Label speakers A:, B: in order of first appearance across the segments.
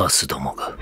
A: カースどもが。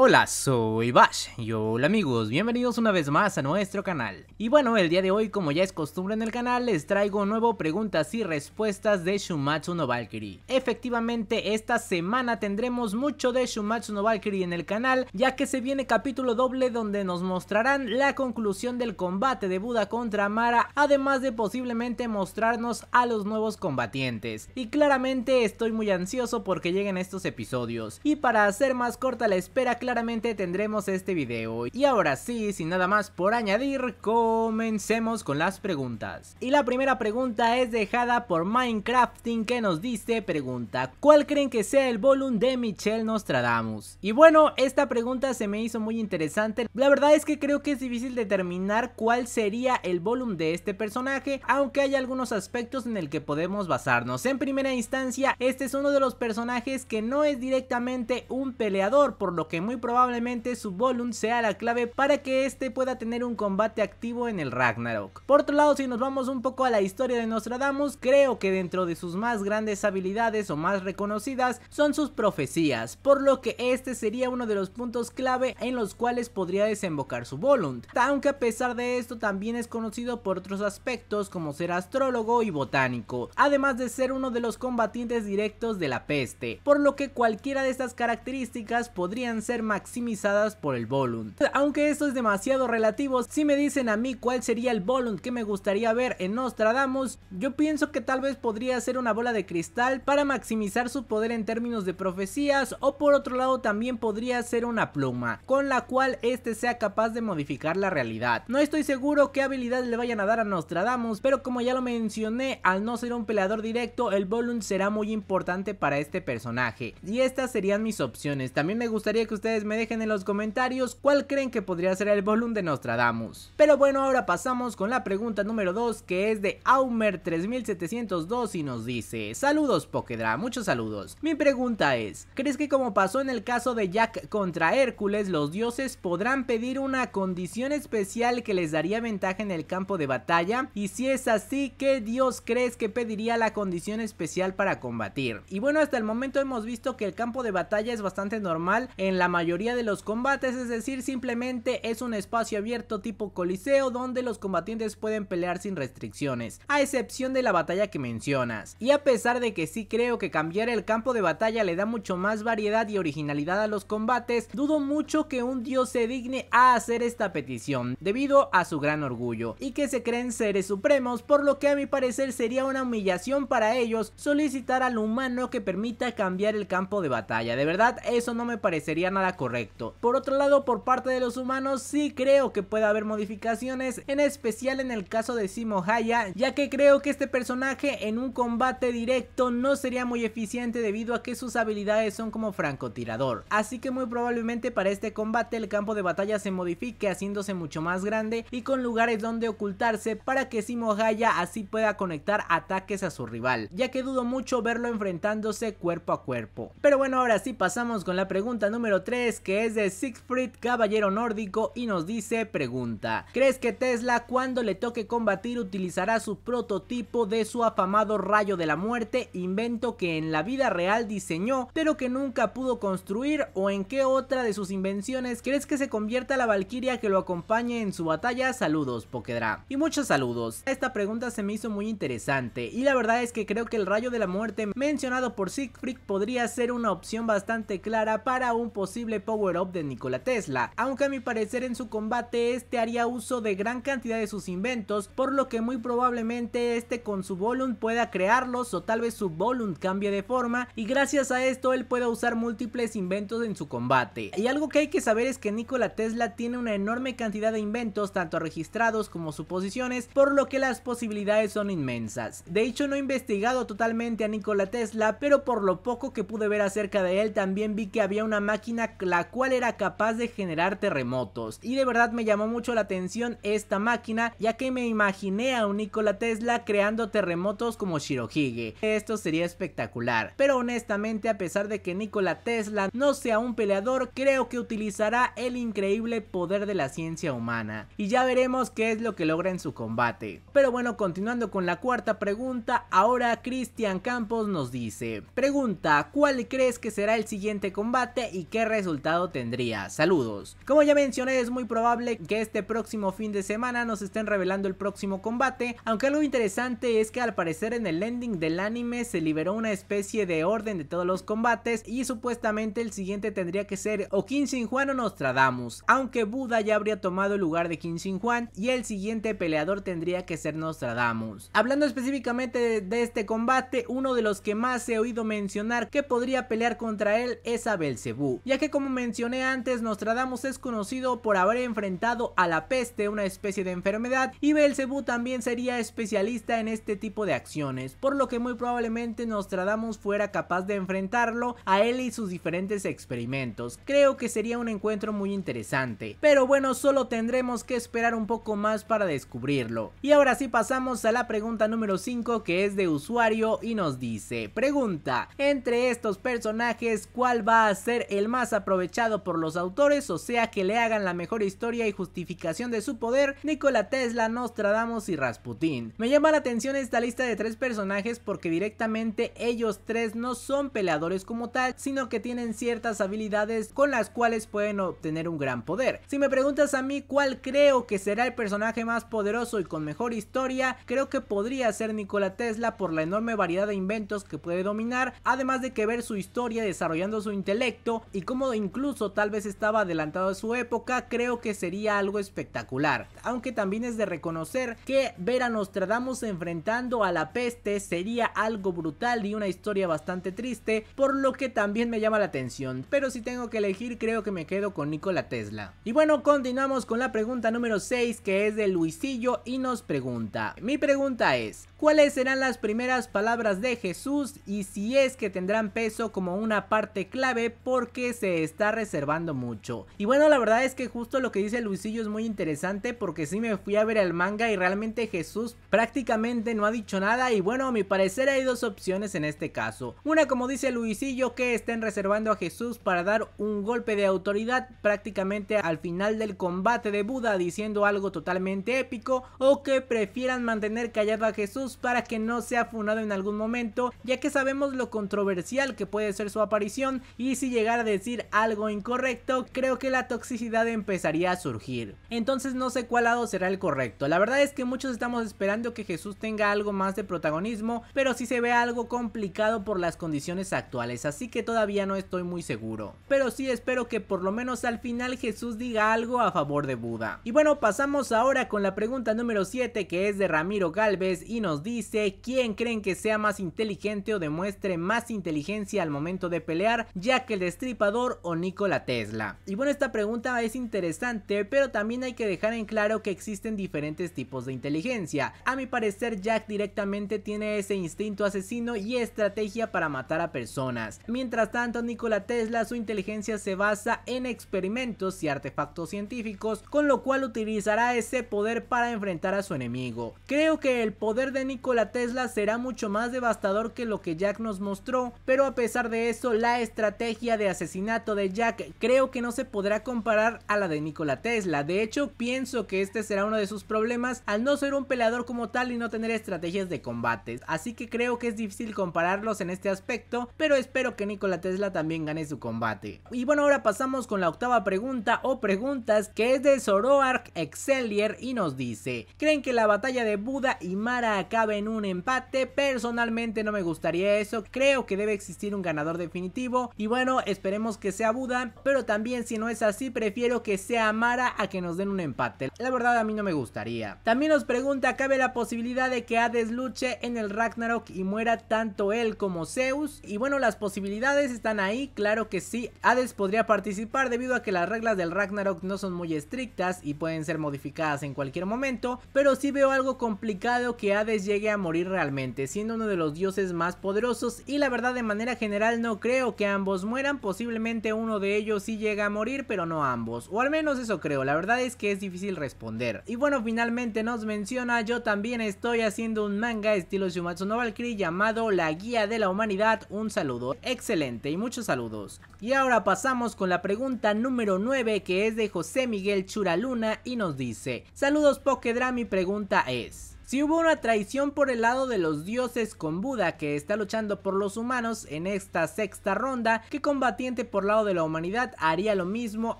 A: Hola, soy Bash. Y hola amigos, bienvenidos una vez más a nuestro canal. Y bueno, el día de hoy, como ya es costumbre en el canal, les traigo nuevo preguntas y respuestas de Shumatsu no Valkyrie. Efectivamente, esta semana tendremos mucho de Shumatsu no Valkyrie en el canal, ya que se viene capítulo doble donde nos mostrarán la conclusión del combate de Buda contra Mara, además de posiblemente mostrarnos a los nuevos combatientes. Y claramente estoy muy ansioso porque lleguen estos episodios. Y para hacer más corta la espera, claramente tendremos este video. Y ahora sí, sin nada más por añadir, comencemos con las preguntas. Y la primera pregunta es dejada por Minecrafting que nos dice, pregunta, ¿cuál creen que sea el volumen de Michelle Nostradamus? Y bueno, esta pregunta se me hizo muy interesante. La verdad es que creo que es difícil determinar cuál sería el volumen de este personaje, aunque hay algunos aspectos en el que podemos basarnos. En primera instancia, este es uno de los personajes que no es directamente un peleador, por lo que muy probablemente su Volunt sea la clave para que este pueda tener un combate activo en el Ragnarok. Por otro lado, si nos vamos un poco a la historia de Nostradamus, creo que dentro de sus más grandes habilidades o más reconocidas son sus profecías, por lo que este sería uno de los puntos clave en los cuales podría desembocar su Volunt aunque a pesar de esto también es conocido por otros aspectos como ser astrólogo y botánico, además de ser uno de los combatientes directos de la peste, por lo que cualquiera de estas características podrían ser maximizadas por el Volunt Aunque esto es demasiado relativo, si me dicen a mí cuál sería el Volunt que me gustaría ver en Nostradamus, yo pienso que tal vez podría ser una bola de cristal para maximizar su poder en términos de profecías o por otro lado también podría ser una pluma, con la cual este sea capaz de modificar la realidad. No estoy seguro qué habilidad le vayan a dar a Nostradamus, pero como ya lo mencioné, al no ser un peleador directo, el volumen será muy importante para este personaje. Y estas serían mis opciones. También me gustaría que ustedes me dejen en los comentarios cuál creen que podría ser el volumen de Nostradamus. Pero bueno, ahora pasamos con la pregunta número 2 que es de Aumer3702 y nos dice, saludos Pokedra, muchos saludos. Mi pregunta es, ¿crees que como pasó en el caso de Jack contra Hércules, los dioses podrán pedir una condición especial que les daría ventaja en el campo de batalla? Y si es así, ¿qué dios crees que pediría la condición especial para combatir? Y bueno, hasta el momento hemos visto que el campo de batalla es bastante normal en la mayoría de los combates, es decir, simplemente es un espacio abierto tipo coliseo donde los combatientes pueden pelear sin restricciones, a excepción de la batalla que mencionas. Y a pesar de que sí creo que cambiar el campo de batalla le da mucho más variedad y originalidad a los combates, dudo mucho que un dios se digne a hacer esta petición, debido a su gran orgullo, y que se creen seres supremos, por lo que a mi parecer sería una humillación para ellos solicitar al humano que permita cambiar el campo de batalla. De verdad, eso no me parecería nada correcto. Por otro lado, por parte de los humanos sí creo que puede haber modificaciones, en especial en el caso de Simo Haya, ya que creo que este personaje en un combate directo no sería muy eficiente debido a que sus habilidades son como francotirador. Así que muy probablemente para este combate el campo de batalla se modifique haciéndose mucho más grande y con lugares donde ocultarse para que Simo Haya así pueda conectar ataques a su rival, ya que dudo mucho verlo enfrentándose cuerpo a cuerpo. Pero bueno, ahora sí pasamos con la pregunta número 3 que es de Siegfried Caballero Nórdico y nos dice, pregunta, ¿crees que Tesla cuando le toque combatir utilizará su prototipo de su afamado rayo de la muerte, invento que en la vida real diseñó, pero que nunca pudo construir o en qué otra de sus invenciones crees que se convierta la Valquiria que lo acompañe en su batalla? Saludos, Pokedra. Y muchos saludos. Esta pregunta se me hizo muy interesante y la verdad es que creo que el rayo de la muerte mencionado por Siegfried podría ser una opción bastante clara para un posible power-up de Nikola Tesla, aunque a mi parecer en su combate este haría uso de gran cantidad de sus inventos, por lo que muy probablemente este con su Volunt pueda crearlos o tal vez su Volunt cambie de forma y gracias a esto él pueda usar múltiples inventos en su combate. Y algo que hay que saber es que Nikola Tesla tiene una enorme cantidad de inventos tanto registrados como suposiciones, por lo que las posibilidades son inmensas. De hecho no he investigado totalmente a Nikola Tesla, pero por lo poco que pude ver acerca de él también vi que había una máquina la cual era capaz de generar terremotos. Y de verdad me llamó mucho la atención esta máquina, ya que me imaginé a un Nikola Tesla creando terremotos como Shirohige. Esto sería espectacular. Pero honestamente, a pesar de que Nikola Tesla no sea un peleador, creo que utilizará el increíble poder de la ciencia humana. Y ya veremos qué es lo que logra en su combate. Pero bueno, continuando con la cuarta pregunta, ahora Cristian Campos nos dice. Pregunta, ¿cuál crees que será el siguiente combate y qué resulta tendría. Saludos. Como ya mencioné, es muy probable que este próximo fin de semana nos estén revelando el próximo combate, aunque algo interesante es que al parecer en el ending del anime se liberó una especie de orden de todos los combates y supuestamente el siguiente tendría que ser o kim Sin Juan o Nostradamus, aunque Buda ya habría tomado el lugar de Kim Sin Juan y el siguiente peleador tendría que ser Nostradamus. Hablando específicamente de, este combate, uno de los que más he oído mencionar que podría pelear contra él es a Belcebú, ya que como mencioné antes, Nostradamus es conocido por haber enfrentado a la peste, una especie de enfermedad, y Belcebú también sería especialista en este tipo de acciones, por lo que muy probablemente Nostradamus fuera capaz de enfrentarlo a él y sus diferentes experimentos. Creo que sería un encuentro muy interesante, pero bueno, solo tendremos que esperar un poco más para descubrirlo. Y ahora sí pasamos a la pregunta número 5 que es de usuario y nos dice, pregunta, entre estos personajes, ¿cuál va a ser el más apasionante aprovechado por los autores, o sea que le hagan la mejor historia y justificación de su poder, Nikola Tesla, Nostradamus y Rasputin. Me llama la atención esta lista de tres personajes porque directamente ellos tres no son peleadores como tal, sino que tienen ciertas habilidades con las cuales pueden obtener un gran poder. Si me preguntas a mí cuál creo que será el personaje más poderoso y con mejor historia, creo que podría ser Nikola Tesla por la enorme variedad de inventos que puede dominar, además de que ver su historia desarrollando su intelecto y cómo incluso tal vez estaba adelantado a su época, creo que sería algo espectacular. Aunque también es de reconocer que ver a Nostradamus enfrentando a la peste sería algo brutal y una historia bastante triste, por lo que también me llama la atención. Pero si tengo que elegir, creo que me quedo con Nikola Tesla. Y bueno, continuamos con la pregunta número 6 que es de Luisillo y nos pregunta. Mi pregunta es, ¿cuáles serán las primeras palabras de Jesús y si es que tendrán peso como una parte clave porque se está reservando mucho. Y bueno, la verdad es que justo lo que dice Luisillo es muy interesante porque si me fui a ver el manga y realmente Jesús prácticamente no ha dicho nada y bueno, a mi parecer hay dos opciones en este caso. Una como dice Luisillo que estén reservando a Jesús para dar un golpe de autoridad prácticamente al final del combate de Buda diciendo algo totalmente épico o que prefieran mantener callado a Jesús para que no sea funado en algún momento ya que sabemos lo controversial que puede ser su aparición y si llegara a decir algo incorrecto, creo que la toxicidad empezaría a surgir. Entonces no sé cuál lado será el correcto. La verdad es que muchos estamos esperando que Jesús tenga algo más de protagonismo, pero si se ve algo complicado por las condiciones actuales, así que todavía no estoy muy seguro. Pero sí espero que por lo menos al final Jesús diga algo a favor de Buda. Y bueno, pasamos ahora con la pregunta número 7 que es de Ramiro Galvez y nos dice ¿Quién creen que sea más inteligente o demuestre más inteligencia al momento de pelear? ya que el Destripador o Nikola Tesla? Y bueno, esta pregunta es interesante, pero también hay que dejar en claro que existen diferentes tipos de inteligencia. A mi parecer, Jack directamente tiene ese instinto asesino y estrategia para matar a personas. Mientras tanto, Nikola Tesla, su inteligencia se basa en experimentos y artefactos científicos, con lo cual utilizará ese poder para enfrentar a su enemigo. Creo que el poder de Nikola Tesla será mucho más devastador que lo que Jack nos mostró, pero a pesar de eso, la estrategia de asesinato de Jack. Creo que no se podrá comparar a la de Nikola Tesla. De hecho, pienso que este será uno de sus problemas al no ser un peleador como tal y no tener estrategias de combate. Así que creo que es difícil compararlos en este aspecto, pero espero que Nikola Tesla también gane su combate. Y bueno, ahora pasamos con la octava pregunta o preguntas que es de Zoroark Excelier. y nos dice, ¿creen que la batalla de Buda y Mara acabe en un empate? Personalmente no me gustaría eso, creo que debe existir un ganador definitivo y bueno, esperemos que sea Buda, pero también si no es así, prefiero que sea Amara a que nos den un empate. La verdad a mí no me gustaría. También nos pregunta, ¿cabe la posibilidad de que Hades luche en el Ragnarok y muera tanto él como Zeus? Y bueno, las posibilidades están ahí, claro que sí. Hades podría participar debido a que las reglas del Ragnarok no son muy estrictas y pueden ser modificadas en cualquier momento, pero sí veo algo complicado que Hades llegue a morir realmente, siendo uno de los dioses más poderosos y la verdad de manera general no creo que ambos mueran, posiblemente uno de ellos sí llega a morir, pero no ambos. O al menos eso creo, la verdad es que es difícil responder. Y bueno, finalmente nos menciona, yo también estoy haciendo un manga estilo Shumatsu no Valkyrie llamado La Guía de la Humanidad. Un saludo. Excelente y muchos saludos. Y ahora pasamos con la pregunta número 9 que es de José Miguel Churaluna y nos dice, saludos Pokedra, mi pregunta es... Si hubo una traición por el lado de los dioses con Buda que está luchando por los humanos en esta sexta ronda, ¿qué combatiente por lado de la humanidad haría lo mismo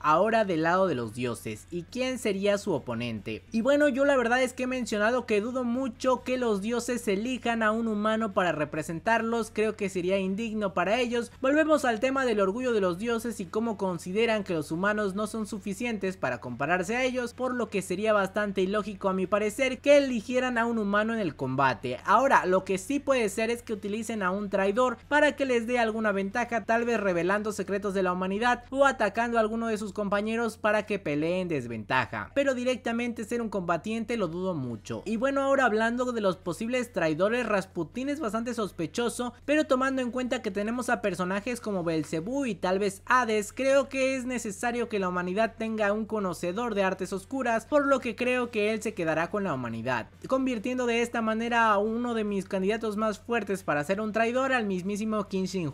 A: ahora del lado de los dioses y quién sería su oponente. Y bueno yo la verdad es que he mencionado que dudo mucho que los dioses elijan a un humano para representarlos, creo que sería indigno para ellos. Volvemos al tema del orgullo de los dioses y cómo consideran que los humanos no son suficientes para compararse a ellos, por lo que sería bastante ilógico a mi parecer que eligieran a un humano en el combate. Ahora, lo que sí puede ser es que utilicen a un traidor para que les dé alguna ventaja, tal vez revelando secretos de la humanidad o atacando a alguno de sus compañeros para que peleen desventaja. Pero directamente ser un combatiente lo dudo mucho. Y bueno, ahora hablando de los posibles traidores, Rasputin es bastante sospechoso, pero tomando en cuenta que tenemos a personajes como Belcebú y tal vez Hades, creo que es necesario que la humanidad tenga un conocedor de artes oscuras, por lo que creo que él se quedará con la humanidad de esta manera a uno de mis candidatos más fuertes para ser un traidor al mismísimo Qin Shi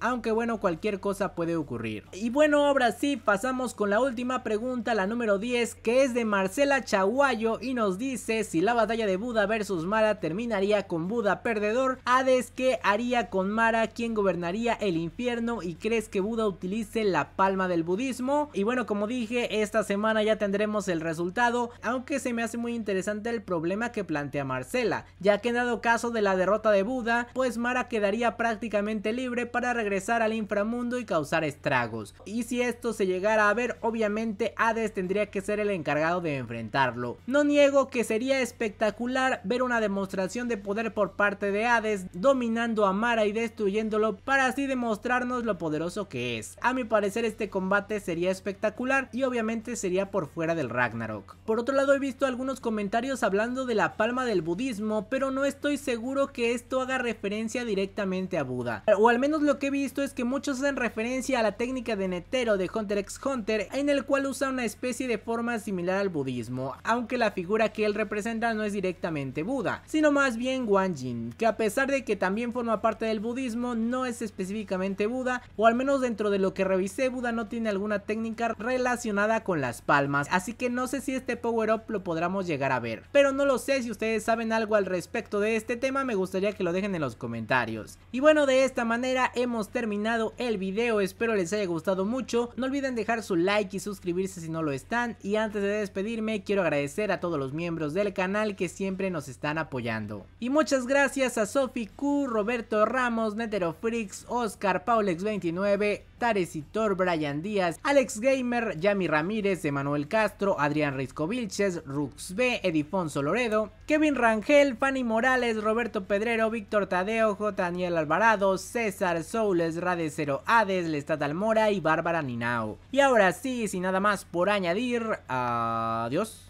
A: Aunque bueno, cualquier cosa puede ocurrir. Y bueno, ahora sí, pasamos con la última pregunta, la número 10, que es de Marcela Chaguayo y nos dice si la batalla de Buda versus Mara terminaría con Buda perdedor, Hades qué haría con Mara, quién gobernaría el infierno y crees que Buda utilice la palma del budismo. Y bueno, como dije, esta semana ya tendremos el resultado, aunque se me hace muy interesante el problema que plantea a Marcela, ya que en dado caso de la derrota de Buda, pues Mara quedaría prácticamente libre para regresar al inframundo y causar estragos. Y si esto se llegara a ver, obviamente Hades tendría que ser el encargado de enfrentarlo. No niego que sería espectacular ver una demostración de poder por parte de Hades dominando a Mara y destruyéndolo para así demostrarnos lo poderoso que es. A mi parecer este combate sería espectacular y obviamente sería por fuera del Ragnarok. Por otro lado he visto algunos comentarios hablando de la palma del budismo, pero no estoy seguro que esto haga referencia directamente a Buda. O al menos lo que he visto es que muchos hacen referencia a la técnica de Netero de Hunter x Hunter, en el cual usa una especie de forma similar al budismo, aunque la figura que él representa no es directamente Buda, sino más bien Guan que a pesar de que también forma parte del budismo, no es específicamente Buda, o al menos dentro de lo que revisé, Buda no tiene alguna técnica relacionada con las palmas, así que no sé si este power up lo podremos llegar a ver, pero no lo sé, si ustedes saben algo al respecto de este tema me gustaría que lo dejen en los comentarios. Y bueno de esta manera hemos terminado el video, espero les haya gustado mucho, no olviden dejar su like y suscribirse si no lo están y antes de despedirme quiero agradecer a todos los miembros del canal que siempre nos están apoyando. Y muchas gracias a Sofi Q, Roberto Ramos, Freaks, Oscar, Paulex29, Taresitor, Brian Díaz, Alex Gamer, Yami Ramírez, Emanuel Castro, Adrián Risco Vilches, Rux B, Edifonso Loredo, Kevin Rangel, Fanny Morales, Roberto Pedrero, Víctor Tadeo, J. Daniel Alvarado, César Soules, Rade Hades, Lestat Almora y Bárbara Ninao. Y ahora sí, sin nada más por añadir, adiós.